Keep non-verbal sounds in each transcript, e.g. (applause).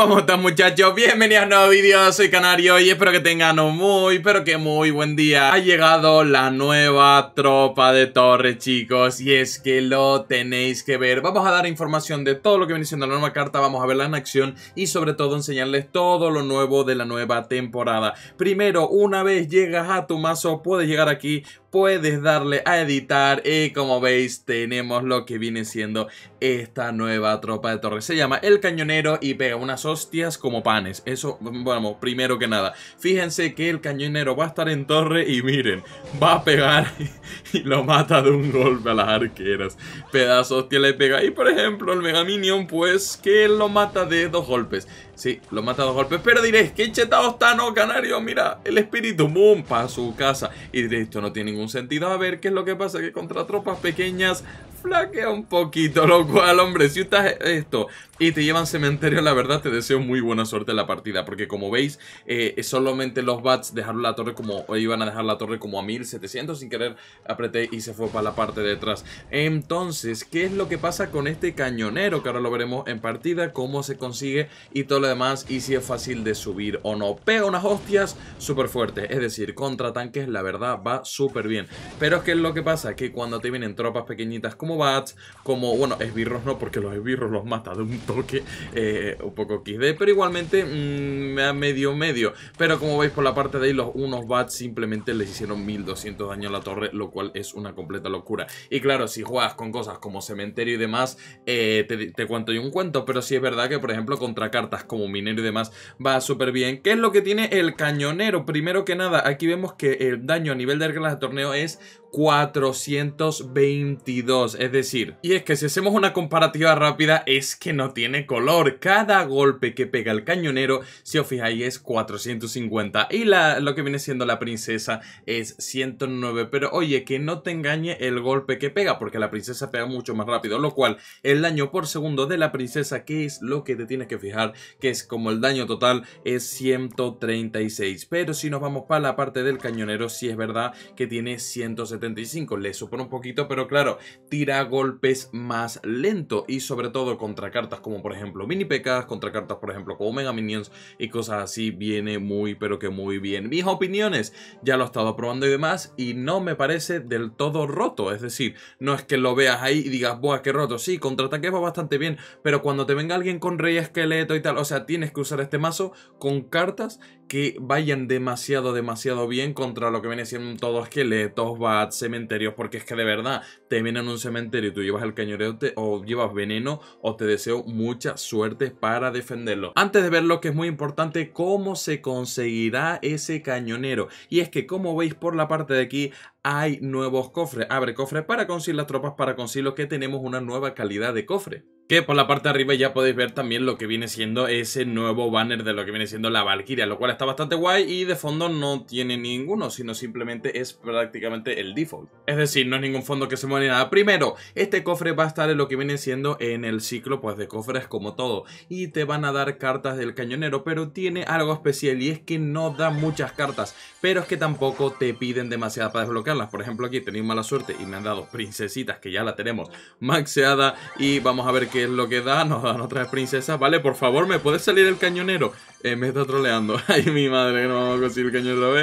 ¿Cómo están muchachos? Bienvenidos a un nuevo vídeo, soy Canario y espero que tengan un muy, pero que muy buen día. Ha llegado la nueva tropa de torres chicos, y es que lo tenéis que ver. Vamos a dar información de todo lo que viene siendo la nueva carta, vamos a verla en acción y sobre todo enseñarles todo lo nuevo de la nueva temporada. Primero, una vez llegas a tu mazo, puedes llegar aquí, puedes darle a editar y como veis tenemos lo que viene siendo esta nueva tropa de torres. Se llama el cañonero y pega unas hostias como panes. Eso, bueno, primero que nada. Fíjense que el cañonero va a estar en torre y miren, va a pegar (laughs) y, lo mata de un golpe a las arqueras. Pedazo hostia le pega. Y por ejemplo el Mega Minion pues que lo mata de dos golpes. Sí, lo mata de dos golpes. Pero diréis, Que chetado está, no, oh, canario, mira, el espíritu, boom, para su casa. Y diréis, esto no tiene ningún un sentido. A ver qué es lo que pasa, que contra tropas pequeñas flaquea un poquito, lo cual, hombre, si estás esto y te llevan cementerio, la verdad te deseo muy buena suerte en la partida, porque como veis, eh, solamente los bats dejaron la torre como, iban a dejar la torre como a 1700, sin querer apreté y se fue para la parte de atrás. Entonces, ¿qué es lo que pasa con este cañonero? Que ahora lo veremos en partida, cómo se consigue y todo lo demás, y si es fácil de subir o no. Pega unas hostias súper fuertes, es decir, contra tanques la verdad va súper bien. Pero es que es lo que pasa, que cuando te vienen tropas pequeñitas como como Bats, como, bueno, esbirros no, porque los esbirros los mata de un toque eh, un poco XD, pero igualmente mm, me medio medio. Pero como veis por la parte de ahí, los unos Bats simplemente les hicieron 1200 daño a la torre, lo cual es una completa locura. Y claro, si juegas con cosas como cementerio y demás, eh, te, cuento yo un cuento, pero sí es verdad que, por ejemplo, contra cartas como minero y demás va súper bien. ¿Qué es lo que tiene el cañonero? Primero que nada, aquí vemos que el daño a nivel de reglas de torneo es 422. Es decir, y es que si hacemos una comparativa rápida, es que no tiene color. Cada golpe que pega el cañonero, si os fijáis, es 450. Y la, lo que viene siendo la princesa es 109. Pero oye, que no te engañe el golpe que pega, porque la princesa pega mucho más rápido. Lo cual, el daño por segundo de la princesa, que es lo que te tienes que fijar, que es como el daño total es 136. Pero si nos vamos para la parte del cañonero, si es verdad que tiene 170 35, le supone un poquito, pero claro, tira golpes más lento y sobre todo contra cartas como por ejemplo mini pecas, contra cartas por ejemplo como mega minions y cosas así, viene muy pero que muy bien. Mis opiniones, ya lo he estado probando y demás y no me parece del todo roto, es decir, no es que lo veas ahí y digas, buah, qué roto, sí, contra ataques va bastante bien, pero cuando te venga alguien con rey esqueleto y tal, o sea, tienes que usar este mazo con cartas que vayan demasiado, demasiado bien contra lo que viene siendo todo esqueletos, bat, cementerios, porque es que de verdad te vienen a un cementerio y tú llevas el cañonero o llevas veneno, o te deseo mucha suerte para defenderlo. Antes de ver lo que es muy importante, cómo se conseguirá ese cañonero. Y es que como veis por la parte de aquí, hay nuevos cofres. Abre cofres para conseguir las tropas, para conseguir lo que tenemos una nueva calidad de cofre. Que por la parte de arriba ya podéis ver también lo que viene siendo ese nuevo banner de lo que viene siendo la Valkyria, lo cual está bastante guay y de fondo no tiene ninguno, sino simplemente es prácticamente el default. Es decir, no es ningún fondo que se mueva nada. Primero, este cofre va a estar en lo que viene siendo en el ciclo pues, de cofres como todo y te van a dar cartas del cañonero, pero tiene algo especial y es que no da muchas cartas, pero es que tampoco te piden demasiada para desbloquear por ejemplo, aquí tenéis mala suerte y me han dado princesitas que ya la tenemos maxeada. Y vamos a ver qué es lo que da. Nos dan otras princesas. Vale, por favor, ¿me puede salir el cañonero? Eh, me está troleando. (laughs) Ay, mi madre, que no vamos a conseguir el cañonero. A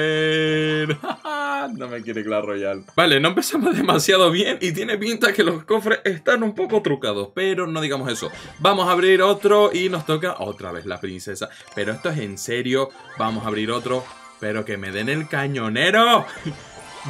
ver. (laughs) no me quiere Clash royal Vale, no empezamos (laughs) demasiado bien y tiene pinta que los cofres están un poco trucados. Pero no digamos eso. Vamos a abrir otro y nos toca otra vez la princesa. Pero esto es en serio. Vamos a abrir otro. Pero que me den el cañonero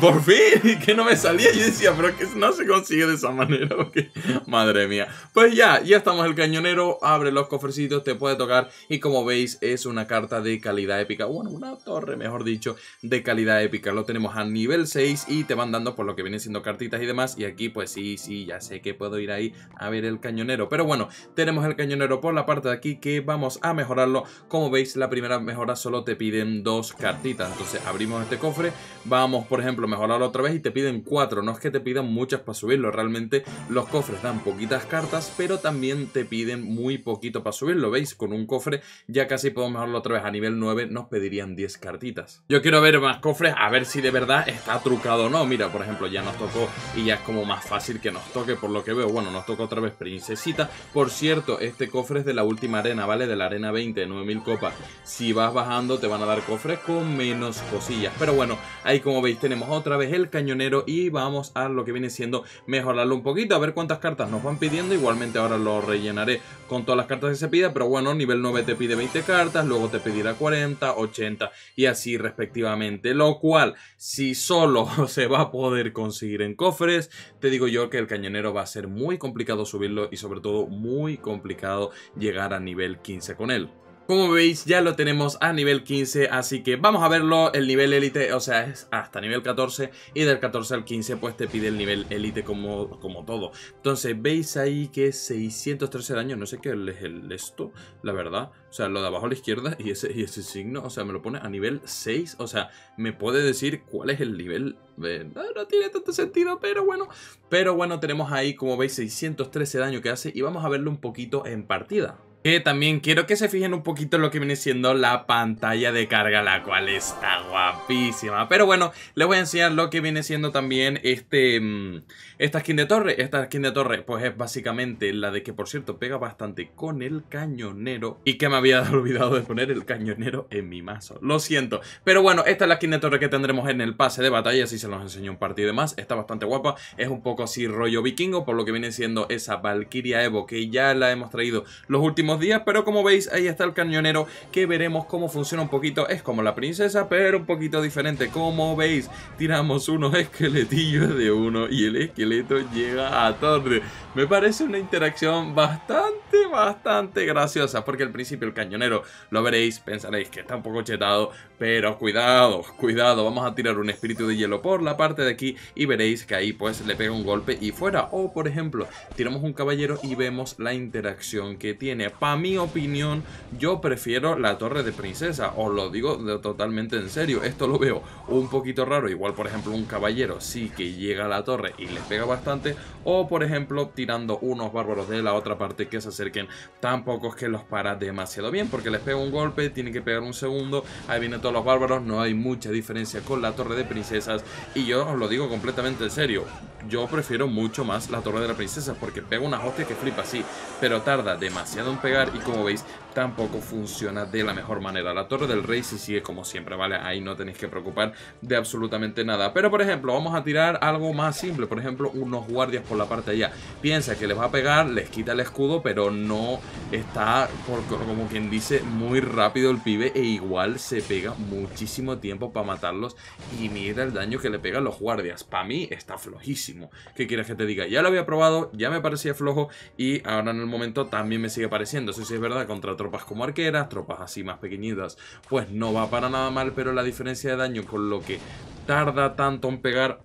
por fin, que no me salía. Yo decía, pero que no se consigue de esa manera. (laughs) Madre mía. Pues ya, ya estamos el cañonero. Abre los cofrecitos, te puede tocar. Y como veis, es una carta de calidad épica. Bueno, una torre, mejor dicho, de calidad épica. Lo tenemos a nivel 6 y te van dando por lo que vienen siendo cartitas y demás. Y aquí, pues sí, sí, ya sé que puedo ir ahí a ver el cañonero. Pero bueno, tenemos el cañonero por la parte de aquí que vamos a mejorarlo. Como veis, la primera mejora solo te piden dos cartitas. Entonces abrimos este cofre. Vamos, por ejemplo, mejorarlo otra vez y te piden cuatro. No es que te pidan muchas para subirlo, realmente los cofres dan poquitas cartas, pero también te piden muy poquito para subirlo. ¿Veis? Con un cofre ya casi podemos mejorarlo otra vez a nivel 9, nos pedirían 10 cartitas. Yo quiero ver más cofres, a ver si de verdad está trucado o no. Mira, por ejemplo, ya nos tocó y ya es como más fácil que nos toque por lo que veo. Bueno, nos toca otra vez Princesita. Por cierto, este cofre es de la última arena, ¿vale? De la arena 20, 9000 copas. Si vas bajando te van a dar cofres con menos cosillas. Pero bueno, ahí como veis tenemos otra vez el cañonero y vamos a lo que viene siendo mejorarlo un poquito, a ver cuántas cartas nos van pidiendo. Igualmente ahora lo rellenaré con todas las cartas que se pida, pero bueno, nivel 9 te pide 20 cartas, luego te pedirá 40, 80 y así respectivamente. Lo cual, si solo (laughs) se va a poder conseguir en cofres, te digo yo que el cañonero va a ser muy complicado subirlo y sobre todo muy complicado llegar a nivel 15 con él. Como veis ya lo tenemos a nivel 15, así que vamos a verlo, el nivel élite, o sea, es hasta nivel 14 y del 14 al 15 pues te pide el nivel élite como, como todo. Entonces veis ahí que 613 daño, no sé qué es esto, la verdad, o sea, lo de abajo a la izquierda y ese, y ese signo, o sea, me lo pone a nivel 6, o sea, me puede decir cuál es el nivel eh, no, no, tiene tanto sentido, pero bueno. Pero bueno, tenemos ahí, como veis, 613 daño que hace y vamos a verlo un poquito en partida también quiero que se fijen un poquito en lo que viene siendo la pantalla de carga, la cual está guapísima. Pero bueno, les voy a enseñar lo que viene siendo también este, mm, esta skin de torre. Esta skin de torre, pues es básicamente la de que, por cierto, pega bastante con el cañonero y que me había (laughs) olvidado de poner el cañonero en mi mazo. Lo siento. Pero bueno, esta es la skin de torre que tendremos en el pase de batalla, si se los enseño un partido más. Está bastante guapa, es un poco así rollo vikingo, por lo que viene siendo esa Valkyria Evo que ya la hemos traído los últimos días, pero como veis ahí está el cañonero que veremos cómo funciona un poquito, es como la princesa pero un poquito diferente, como veis tiramos unos esqueletillos de uno y el esqueleto llega a torre, me parece una interacción bastante, bastante graciosa, porque al principio el cañonero lo veréis, pensaréis que está un poco chetado, pero cuidado, cuidado, vamos a tirar un espíritu de hielo por la parte de aquí y veréis que ahí pues le pega un golpe y fuera, o por ejemplo, tiramos un caballero y vemos la interacción que tiene, a mi opinión, yo prefiero la torre de princesa. Os lo digo totalmente en serio. Esto lo veo un poquito raro. Igual, por ejemplo, un caballero sí que llega a la torre y les pega bastante. O, por ejemplo, tirando unos bárbaros de la otra parte que se acerquen. Tampoco es que los para demasiado bien, porque les pega un golpe, tiene que pegar un segundo. Ahí vienen todos los bárbaros. No hay mucha diferencia con la torre de princesas. Y yo os lo digo completamente en serio yo prefiero mucho más la torre de la princesa porque pega una hostia que flipa, sí, pero tarda demasiado en pegar y como veis tampoco funciona de la mejor manera. La torre del rey se sigue como siempre, ¿vale? Ahí no tenéis que preocupar de absolutamente nada. Pero por ejemplo, vamos a tirar algo más simple, por ejemplo, unos guardias por la parte de allá. Piensa que les va a pegar, les quita el escudo, pero no está, como quien dice, muy rápido el pibe e igual se pega muchísimo tiempo para matarlos y mira el daño que le pegan los guardias. Para mí está flojísimo. ¿Qué quieres que te diga? Ya lo había probado, ya me parecía flojo y ahora en el momento también me sigue pareciendo. si sí es verdad, contra tropas como arqueras, tropas así más pequeñitas, pues no va para nada mal, pero la diferencia de daño con lo que tarda tanto en pegar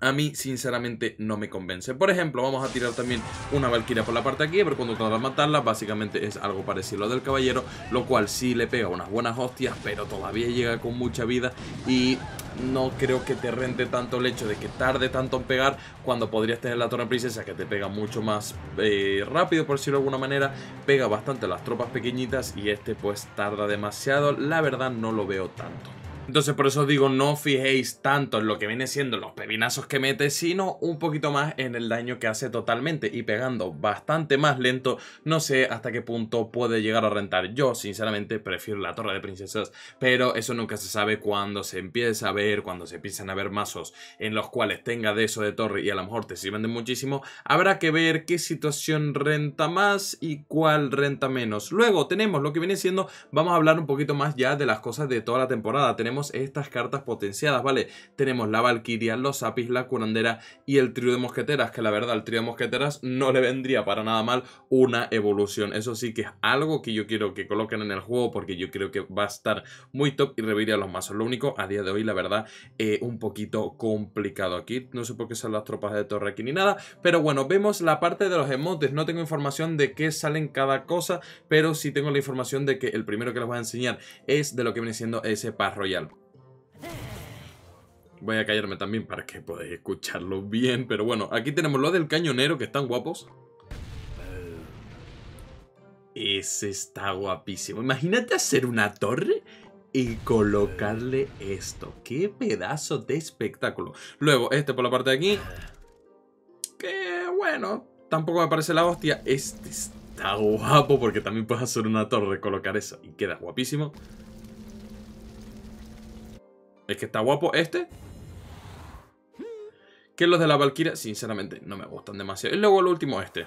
a mí sinceramente no me convence. Por ejemplo, vamos a tirar también una Valkyria por la parte aquí, pero cuando tarda de matarla básicamente es algo parecido a lo del caballero, lo cual sí le pega unas buenas hostias, pero todavía llega con mucha vida y no creo que te rente tanto el hecho de que tarde tanto en pegar cuando podrías tener la torre princesa que te pega mucho más eh, rápido, por decirlo de alguna manera, pega bastante las tropas pequeñitas y este pues tarda demasiado, la verdad no lo veo tanto. Entonces por eso digo, no fijéis tanto en lo que viene siendo los pepinazos que mete, sino un poquito más en el daño que hace totalmente y pegando bastante más lento, no sé hasta qué punto puede llegar a rentar. Yo sinceramente prefiero la torre de princesas, pero eso nunca se sabe cuando se empieza a ver, cuando se empiezan a ver mazos en los cuales tenga de eso de torre y a lo mejor te sirven de muchísimo, habrá que ver qué situación renta más y cuál renta menos. Luego tenemos lo que viene siendo, vamos a hablar un poquito más ya de las cosas de toda la temporada. Tenemos estas cartas potenciadas, ¿vale? Tenemos la Valkyria, los Apis, la Curandera y el trío de mosqueteras, que la verdad, el trío de mosqueteras no le vendría para nada mal una evolución. Eso sí que es algo que yo quiero que coloquen en el juego porque yo creo que va a estar muy top y reviría los mazos. Lo único, a día de hoy, la verdad, eh, un poquito complicado aquí. No sé por qué son las tropas de Torre Aquí ni nada, pero bueno, vemos la parte de los emotes. No tengo información de qué salen cada cosa, pero sí tengo la información de que el primero que les voy a enseñar es de lo que viene siendo ese Paz Royal. Voy a callarme también para que podáis escucharlo bien. Pero bueno, aquí tenemos lo del cañonero, que están guapos. Eh, ese está guapísimo. Imagínate hacer una torre y colocarle esto. ¡Qué pedazo de espectáculo! Luego, este por la parte de aquí. Qué bueno, tampoco me parece la hostia. Este está guapo porque también puedes hacer una torre, y colocar eso y queda guapísimo. Es que está guapo este. Que los de la Valkyria, sinceramente, no me gustan demasiado. Y luego el último, este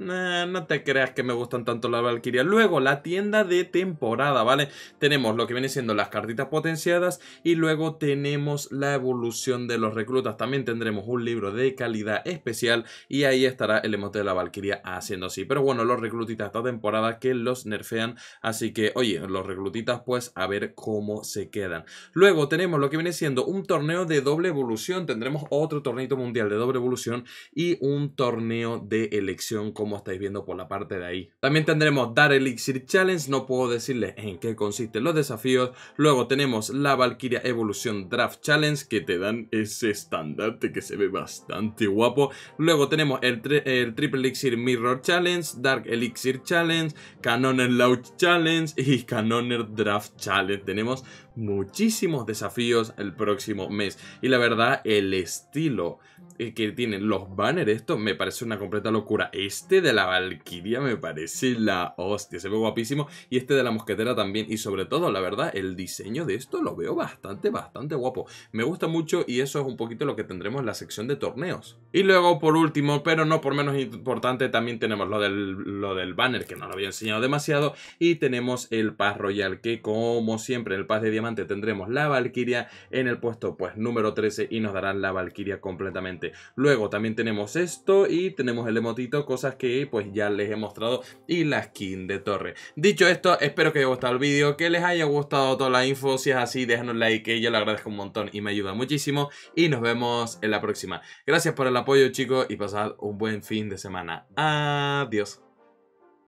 no te creas que me gustan tanto la valquiria Luego, la tienda de temporada, ¿vale? Tenemos lo que viene siendo las cartitas potenciadas y luego tenemos la evolución de los reclutas. También tendremos un libro de calidad especial y ahí estará el emote de la Valkyria haciendo así. Pero bueno, los reclutitas esta temporada que los nerfean, así que, oye, los reclutitas pues a ver cómo se quedan. Luego tenemos lo que viene siendo un torneo de doble evolución, tendremos otro torneo mundial de doble evolución y un torneo de elección como estáis viendo por la parte de ahí. También tendremos Dar Elixir Challenge, no puedo decirles en qué consisten los desafíos. Luego tenemos la Valkyria Evolución Draft Challenge, que te dan ese estandarte que se ve bastante guapo. Luego tenemos el, Triple Elixir Mirror Challenge, Dark Elixir Challenge, Canoner Launch Challenge y Canoner Draft Challenge. Tenemos muchísimos desafíos el próximo mes y la verdad el estilo eh, que tienen los banners, esto me parece una completa locura. Este de la Valquiria me parece la hostia, se ve guapísimo. Y este de la mosquetera también. Y sobre todo, la verdad, el diseño de esto lo veo bastante, bastante guapo. Me gusta mucho y eso es un poquito lo que tendremos en la sección de torneos. Y luego, por último, pero no por menos importante, también tenemos lo del, lo del banner, que no lo había enseñado demasiado. Y tenemos el Paz Royal, que como siempre, en el Paz de Diamante tendremos la Valquiria en el puesto pues número 13 y nos darán la Valquiria completamente Luego también tenemos esto y tenemos el emotito, cosas que pues ya les he mostrado y la skin de torre. Dicho esto, espero que haya gustado el vídeo, que les haya gustado toda la info. Si es así, déjanos like, que yo lo agradezco un montón y me ayuda muchísimo. Y nos vemos en la próxima. Gracias por el apoyo, chicos, y pasad un buen fin de semana. Adiós.